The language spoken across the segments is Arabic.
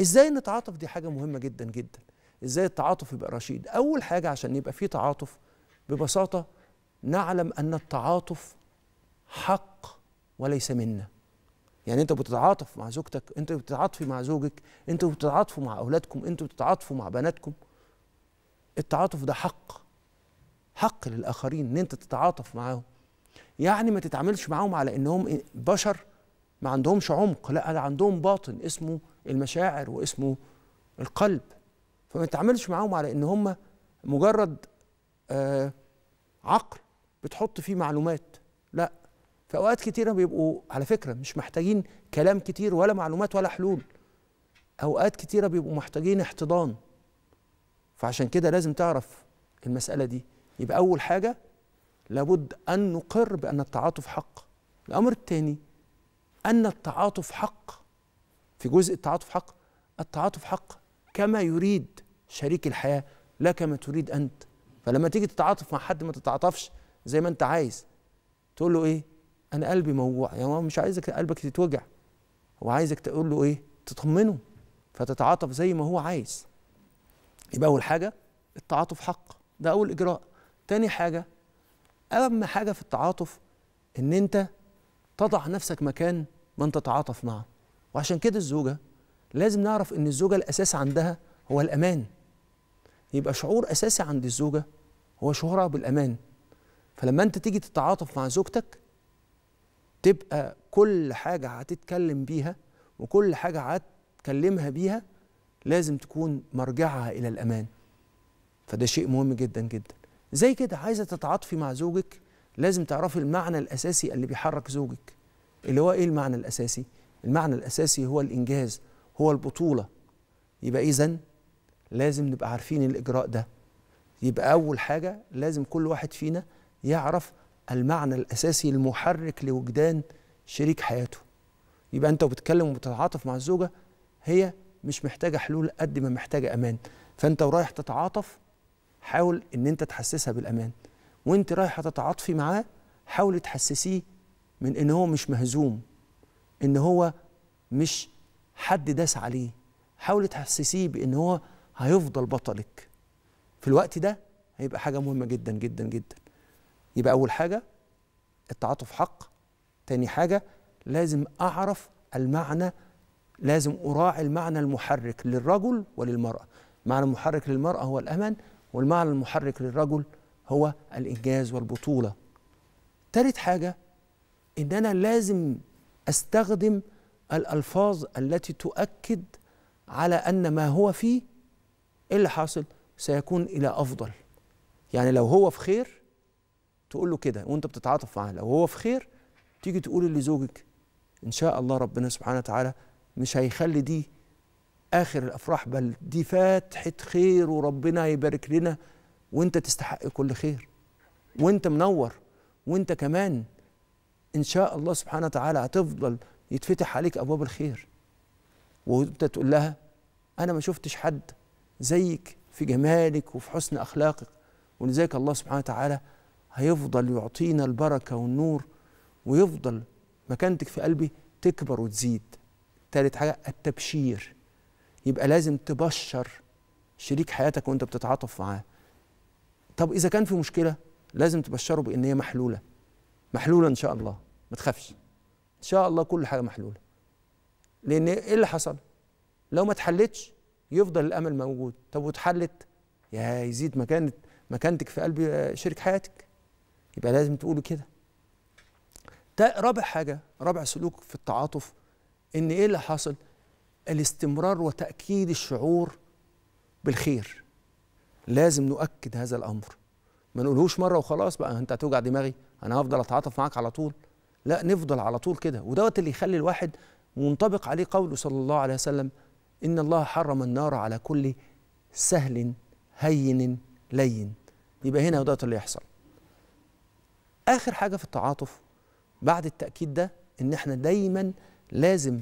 ازاي نتعاطف دي حاجه مهمه جدا جدا ازاي التعاطف يبقى رشيد اول حاجه عشان يبقى في تعاطف ببساطه نعلم ان التعاطف حق وليس منا يعني انت بتتعاطف مع زوجتك انت بتتعاطفي مع زوجك انت بتتعاطفوا مع اولادكم انت بتتعاطفوا مع بناتكم التعاطف ده حق حق للاخرين ان انت تتعاطف معاهم يعني ما تتعاملش معاهم على انهم بشر ما عندهمش عمق لا عندهم باطن اسمه المشاعر واسمه القلب فما تتعاملش معاهم على ان هم مجرد آه، عقل بتحط فيه معلومات لا في اوقات كتيره بيبقوا على فكره مش محتاجين كلام كتير ولا معلومات ولا حلول اوقات كتيره بيبقوا محتاجين احتضان فعشان كده لازم تعرف المساله دي يبقى اول حاجه لابد ان نقر بان التعاطف حق الامر الثاني ان التعاطف حق في جزء التعاطف حق التعاطف حق كما يريد شريك الحياة لا كما تريد أنت فلما تيجي تتعاطف مع حد ما تتعاطفش زي ما أنت عايز تقول له إيه أنا قلبي موجوع يا يعني هو مش عايزك قلبك تتوجع هو عايزك تقول له إيه تطمنه فتتعاطف زي ما هو عايز يبقى أول حاجة التعاطف حق ده أول إجراء تاني حاجة أهم حاجة في التعاطف إن أنت تضع نفسك مكان من تتعاطف معه وعشان كده الزوجه لازم نعرف ان الزوجه الاساس عندها هو الامان يبقى شعور اساسي عند الزوجه هو شعورها بالامان فلما انت تيجي تتعاطف مع زوجتك تبقى كل حاجه هتتكلم بيها وكل حاجه هتكلمها بيها لازم تكون مرجعها الى الامان فده شيء مهم جدا جدا زي كده عايزه تتعاطفي مع زوجك لازم تعرفي المعنى الاساسي اللي بيحرك زوجك اللي هو ايه المعنى الاساسي المعنى الأساسي هو الإنجاز هو البطولة يبقى إذا لازم نبقى عارفين الإجراء ده يبقى أول حاجة لازم كل واحد فينا يعرف المعنى الأساسي المحرك لوجدان شريك حياته يبقى أنت وبتكلم وبتتعاطف مع الزوجة هي مش محتاجة حلول قد ما محتاجة أمان فأنت ورايح تتعاطف حاول إن أنت تحسسها بالأمان وأنت رايحة تتعاطفي معاه حاولي تحسسيه من إن هو مش مهزوم ان هو مش حد داس عليه حاولي تحسسيه بان هو هيفضل بطلك في الوقت ده هيبقى حاجه مهمه جدا جدا جدا يبقى اول حاجه التعاطف حق تاني حاجه لازم اعرف المعنى لازم اراعي المعنى المحرك للرجل وللمراه المعنى المحرك للمراه هو الامان والمعنى المحرك للرجل هو الانجاز والبطوله تالت حاجه ان انا لازم استخدم الالفاظ التي تؤكد على ان ما هو فيه ايه اللي حاصل سيكون الى افضل يعني لو هو في خير تقول له كده وانت بتتعاطف معاه لو هو في خير تيجي تقول لزوجك ان شاء الله ربنا سبحانه وتعالى مش هيخلي دي اخر الافراح بل دي فاتحه خير وربنا يبارك لنا وانت تستحق كل خير وانت منور وانت كمان ان شاء الله سبحانه وتعالى هتفضل يتفتح عليك ابواب الخير وانت تقول لها انا ما شفتش حد زيك في جمالك وفي حسن اخلاقك ولذلك الله سبحانه وتعالى هيفضل يعطينا البركه والنور ويفضل مكانتك في قلبي تكبر وتزيد ثالث حاجه التبشير يبقى لازم تبشر شريك حياتك وانت بتتعاطف معاه طب اذا كان في مشكله لازم تبشره بان هي محلوله محلوله ان شاء الله ما تخافش ان شاء الله كل حاجه محلوله لان ايه اللي حصل لو ما اتحلتش يفضل الامل موجود طب واتحلت يا يزيد مكانه مكانتك في قلب شريك حياتك يبقى لازم تقولوا كده ده رابع حاجه رابع سلوك في التعاطف ان ايه اللي حصل الاستمرار وتاكيد الشعور بالخير لازم نؤكد هذا الامر ما نقولهوش مره وخلاص بقى انت هتوجع دماغي انا هفضل اتعاطف معاك على طول لا نفضل على طول كده ودوت اللي يخلي الواحد منطبق عليه قوله صلى الله عليه وسلم إن الله حرم النار على كل سهل هين لين يبقى هنا دوت اللي يحصل آخر حاجة في التعاطف بعد التأكيد ده إن إحنا دايما لازم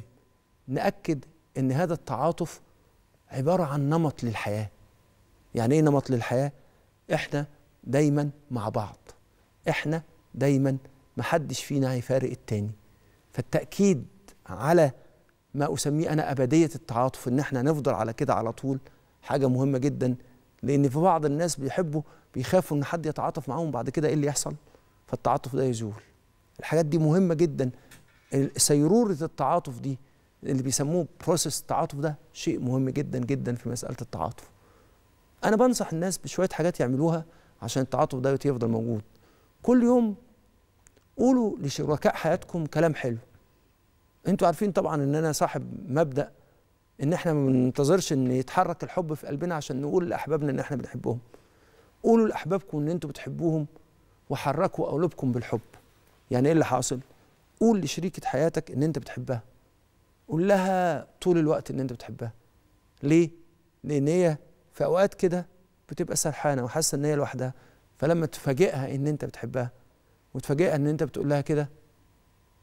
نأكد إن هذا التعاطف عبارة عن نمط للحياة يعني إيه نمط للحياة؟ إحنا دايما مع بعض إحنا دايما محدش فينا هيفارق التاني فالتأكيد على ما أسميه أنا أبدية التعاطف إن إحنا نفضل على كده على طول حاجة مهمة جدا لأن في بعض الناس بيحبوا بيخافوا إن حد يتعاطف معاهم بعد كده إيه اللي يحصل فالتعاطف ده يزول الحاجات دي مهمة جدا سيرورة التعاطف دي اللي بيسموه بروسيس التعاطف ده شيء مهم جدا جدا في مسألة التعاطف أنا بنصح الناس بشوية حاجات يعملوها عشان التعاطف ده يفضل موجود كل يوم قولوا لشركاء حياتكم كلام حلو انتوا عارفين طبعا ان انا صاحب مبدا ان احنا ما بننتظرش ان يتحرك الحب في قلبنا عشان نقول لاحبابنا ان احنا بنحبهم قولوا لاحبابكم ان انتوا بتحبوهم وحركوا قلوبكم بالحب يعني ايه اللي حاصل قول لشريكه حياتك ان انت بتحبها قول لها طول الوقت ان انت بتحبها ليه لان هي في اوقات كده بتبقى سرحانه وحاسه ان هي لوحدها فلما تفاجئها ان انت بتحبها وتفاجئها ان انت بتقول لها كده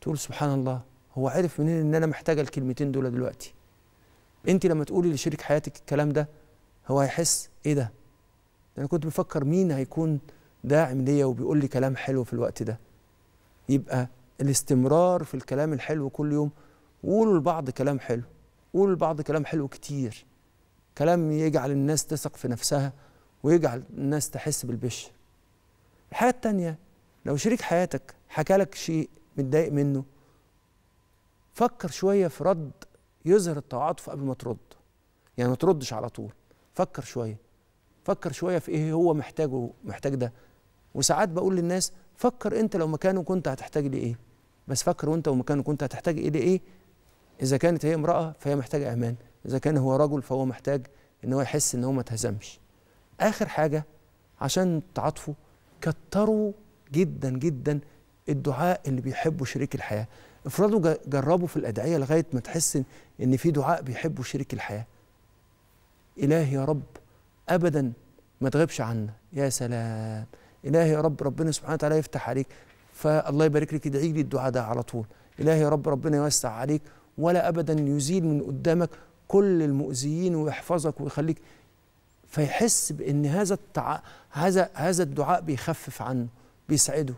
تقول سبحان الله هو عرف منين ان انا محتاجه الكلمتين دول دلوقتي انت لما تقولي لشريك حياتك الكلام ده هو هيحس ايه ده انا كنت بفكر مين هيكون داعم ليا وبيقول لي كلام حلو في الوقت ده يبقى الاستمرار في الكلام الحلو كل يوم قولوا لبعض كلام حلو قولوا لبعض كلام حلو كتير كلام يجعل الناس تثق في نفسها ويجعل الناس تحس بالبشر الحاجة الثانيه لو شريك حياتك حكى لك شيء متضايق منه فكر شويه في رد يظهر التعاطف قبل ما ترد يعني ما تردش على طول فكر شويه فكر شويه في ايه هو محتاجه محتاج ده وساعات بقول للناس فكر انت لو مكانه كنت هتحتاج لايه بس فكر وانت ومكانه كنت هتحتاج ايه لايه اذا كانت هي امراه فهي محتاجه امان اذا كان هو رجل فهو محتاج ان هو يحس ان هو ما اتهزمش اخر حاجه عشان تعاطفوا كتروا جدا جدا الدعاء اللي بيحبه شريك الحياه افرضوا جربوا في الادعيه لغايه ما تحس ان في دعاء بيحبه شريك الحياه الهي يا رب ابدا ما تغيبش عنا يا سلام الهي يا رب ربنا سبحانه وتعالى يفتح عليك فالله يبارك لك ادعي لي الدعاء ده على طول الهي يا رب ربنا يوسع عليك ولا ابدا يزيل من قدامك كل المؤذيين ويحفظك ويخليك فيحس بان هذا التع... هذا هذا الدعاء بيخفف عنه بيسعده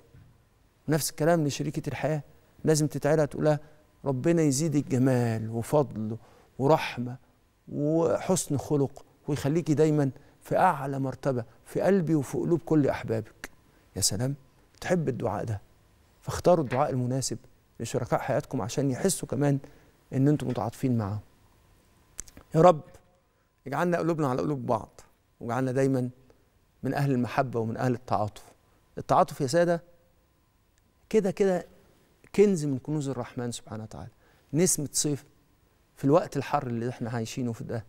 نفس الكلام لشريكة الحياة لازم تتعالى تقولها ربنا يزيدك جمال وفضل ورحمة وحسن خلق ويخليكي دايما في أعلى مرتبة في قلبي وفي قلوب كل أحبابك يا سلام تحب الدعاء ده فاختاروا الدعاء المناسب لشركاء حياتكم عشان يحسوا كمان ان انتم متعاطفين معاهم يا رب اجعلنا قلوبنا على قلوب بعض واجعلنا دايما من اهل المحبه ومن اهل التعاطف التعاطف يا ساده كده كده كنز من كنوز الرحمن سبحانه وتعالى نسمه صيف في الوقت الحر اللي احنا عايشينه في ده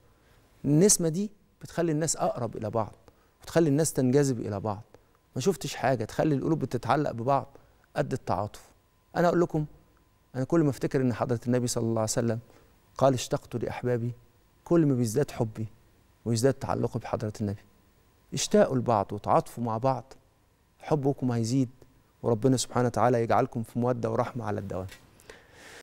النسمه دي بتخلي الناس اقرب الى بعض وتخلي الناس تنجذب الى بعض ما شفتش حاجه تخلي القلوب بتتعلق ببعض قد التعاطف انا اقول لكم انا كل ما افتكر ان حضره النبي صلى الله عليه وسلم قال اشتقت لاحبابي كل ما بيزداد حبي ويزداد تعلقي بحضره النبي اشتاقوا لبعض وتعاطفوا مع بعض حبكم هيزيد وربنا سبحانه وتعالى يجعلكم في مودة ورحمة على الدوام